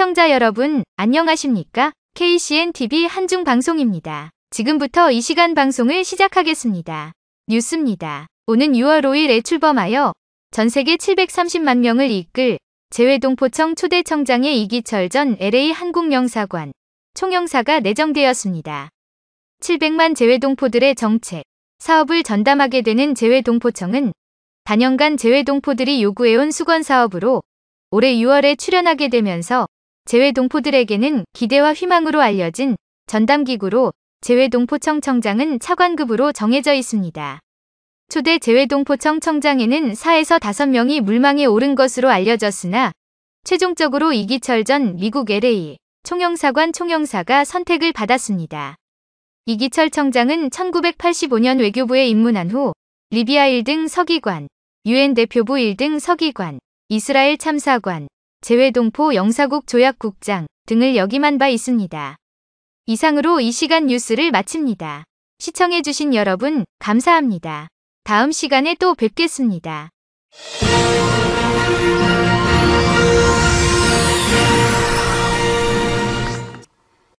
시청자 여러분, 안녕하십니까? KCNTV 한중방송입니다. 지금부터 이 시간 방송을 시작하겠습니다. 뉴스입니다. 오는 6월 5일에 출범하여 전 세계 730만 명을 이끌 재외동포청 초대청장의 이기철 전 LA 한국영사관 총영사가 내정되었습니다. 700만 재외동포들의 정책, 사업을 전담하게 되는 재외동포청은 단연간 재외동포들이 요구해온 수건 사업으로 올해 6월에 출연하게 되면서 재외동포들에게는 기대와 희망으로 알려진 전담기구로 재외동포청 청장은 차관급으로 정해져 있습니다. 초대 재외동포청 청장에는 4에서 5명이 물망에 오른 것으로 알려졌으나 최종적으로 이기철 전 미국 LA 총영사관 총영사가 선택을 받았습니다. 이기철 청장은 1985년 외교부에 입문한 후 리비아 1등 서기관, 유엔 대표부 1등 서기관, 이스라엘 참사관, 재외동포 영사국 조약국장 등을 역임한 바 있습니다. 이상으로 이 시간 뉴스를 마칩니다. 시청해주신 여러분 감사합니다. 다음 시간에 또 뵙겠습니다.